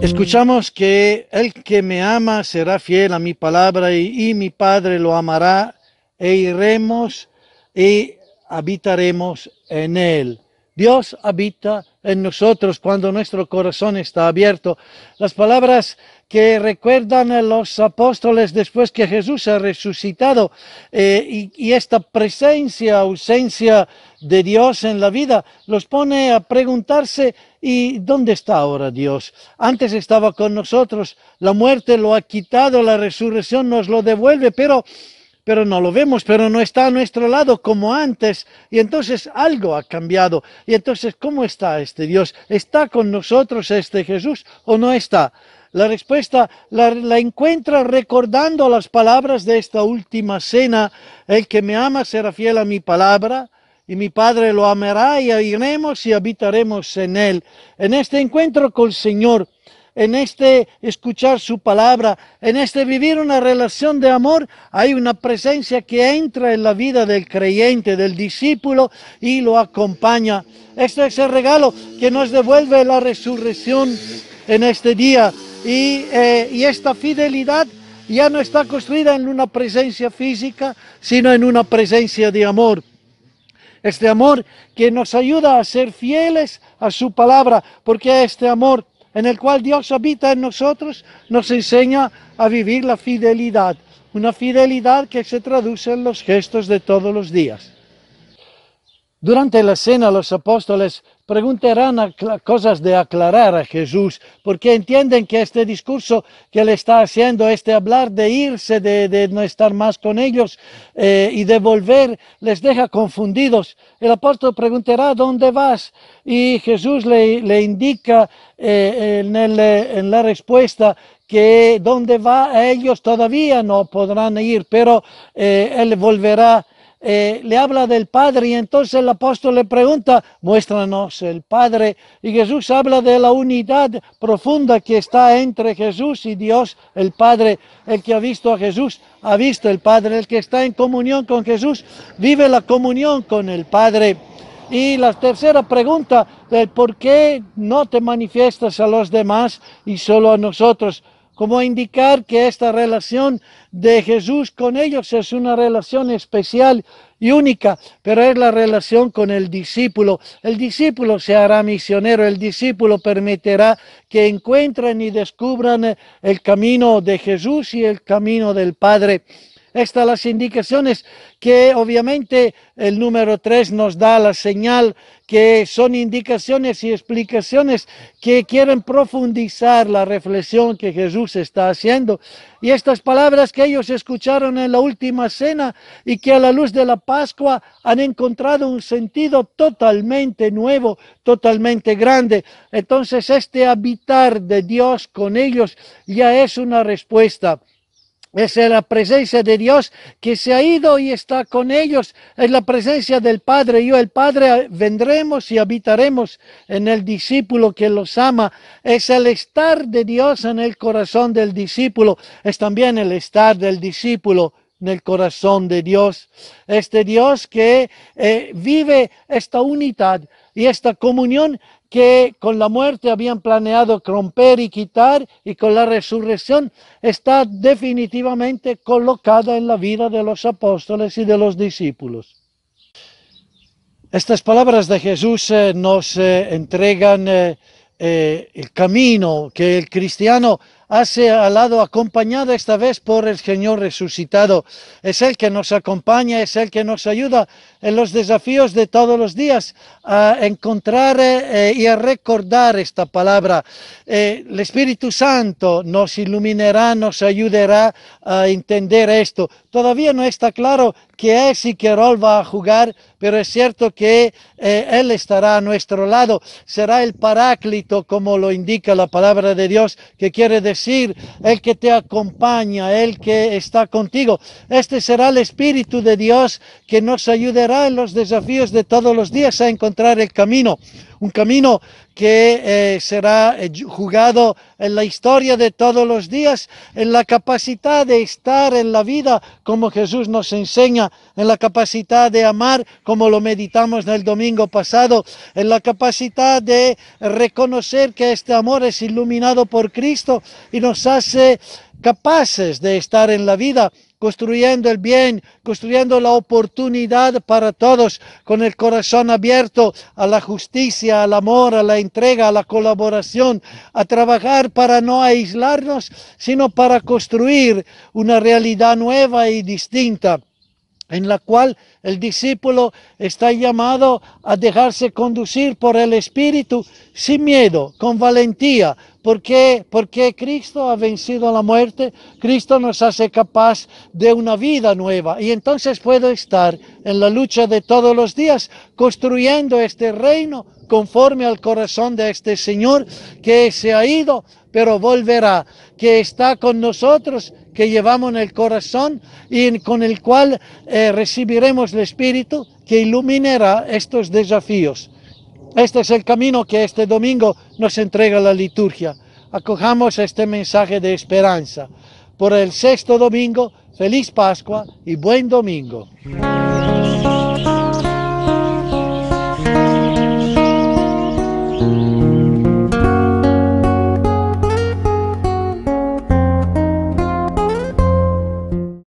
Escuchamos que el que me ama será fiel a mi palabra y, mi Padre lo amará e iremos y habitaremos en él. Dios habita en nosotros cuando nuestro corazón está abierto. Las palabras que recuerdan a los apóstoles después que Jesús ha resucitado eh, y, esta presencia, ausencia de Dios en la vida, los pone a preguntarse, ¿y dónde está ahora Dios? Antes estaba con nosotros, la muerte lo ha quitado, la resurrección nos lo devuelve, pero pero no lo vemos, pero no está a nuestro lado como antes. Y entonces algo ha cambiado. Y entonces, ¿cómo está este Dios? ¿Está con nosotros este Jesús o no está? La respuesta la, encuentra recordando las palabras de esta última cena. El que me ama será fiel a mi palabra y mi Padre lo amará y iremos y habitaremos en él. En este encuentro con el Señor en este escuchar su palabra, en este vivir una relación de amor, hay una presencia que entra en la vida del creyente, del discípulo y lo acompaña. Este es el regalo que nos devuelve la resurrección en este día y, eh, esta fidelidad ya no está construida en una presencia física, sino en una presencia de amor. Este amor que nos ayuda a ser fieles a su palabra, porque este amor en el cual Dios habita en nosotros, nos enseña a vivir la fidelidad, una fidelidad que se traduce en los gestos de todos los días. Durante la cena los apóstoles preguntarán cosas de aclarar a Jesús, porque entienden que este discurso que le está haciendo, este hablar de irse, de, no estar más con ellos eh, y de volver, les deja confundidos. El apóstol preguntará, ¿dónde vas? Y Jesús le, indica eh, en, la respuesta que dónde va a ellos todavía no podrán ir, pero eh, él volverá eh, le habla del Padre y entonces el apóstol le pregunta, muéstranos el Padre. Y Jesús habla de la unidad profunda que está entre Jesús y Dios el Padre. El que ha visto a Jesús ha visto el Padre. El que está en comunión con Jesús vive la comunión con el Padre. Y la tercera pregunta, ¿por qué no te manifiestas a los demás y solo a nosotros? como indicar que esta relación de Jesús con ellos es una relación especial y única, pero es la relación con el discípulo. El discípulo se hará misionero, el discípulo permitirá que encuentren y descubran eh, el camino de Jesús y el camino del Padre. Estas las indicaciones que obviamente el número 3 nos da la señal que son indicaciones y explicaciones que quieren profundizar la reflexión que Jesús está haciendo. Y estas palabras que ellos escucharon en la última cena y que a la luz de la Pascua han encontrado un sentido totalmente nuevo, totalmente grande. Entonces este habitar de Dios con ellos ya es una respuesta. Es la presencia de Dios que se ha ido y está con ellos. Es la presencia del Padre. Yo, el Padre, ah, vendremos y habitaremos en el discípulo que los ama. Es el estar de Dios en el corazón del discípulo. Es también el estar del discípulo en el corazón de Dios. Este Dios que eh, vive esta unidad y esta comunión que con la muerte habían planeado romper y quitar y con la resurrección está definitivamente colocada en la vida de los apóstoles y de los discípulos. Estas palabras de Jesús eh, nos eh, entregan eh, el camino que el cristiano hace al lado acompañado esta vez por el Señor resucitado. Es el que nos acompaña, es el que nos ayuda en los desafíos de todos los días a encontrar eh, eh, y a recordar esta palabra. Eh, el Espíritu Santo nos iluminará, nos ayudará a entender esto. Todavía no está claro qué es y qué rol va a jugar, pero es cierto que Él estará a nuestro lado. Será el paráclito, como lo indica la palabra de Dios, que quiere decir decir el que te acompaña, el que está contigo. Este será el Espíritu de Dios que nos ayudará en los desafíos de todos los días a encontrar el camino un camino que eh, será eh, jugado en la historia de todos los días, en la capacidad de estar en la vida como Jesús nos enseña, en la capacidad de amar como lo meditamos el domingo pasado, en la capacidad de reconocer que este amor es iluminado por Cristo y nos hace capaces de estar en la vida construyendo el bien, construyendo la oportunidad para todos, con el corazón abierto a la justicia, al amor, a la entrega, a la colaboración, a trabajar para no aislarnos, sino para construir una realidad nueva y distinta en la cual el discípulo está llamado a dejarse conducir por el Espíritu sin miedo, con valentía, porque, porque Cristo ha vencido la muerte, Cristo nos hace capaz de una vida nueva y entonces puedo estar en la lucha de todos los días construyendo este reino conforme al corazón de este Señor que se ha ido, pero volverá, que está con nosotros que llevamos en el corazón y con el cual eh, recibiremos el Espíritu que iluminará estos desafíos. Este es el camino que este domingo nos entrega la liturgia. Acojamos este mensaje de esperanza. Por el sexto domingo, feliz Pascua y buen domingo.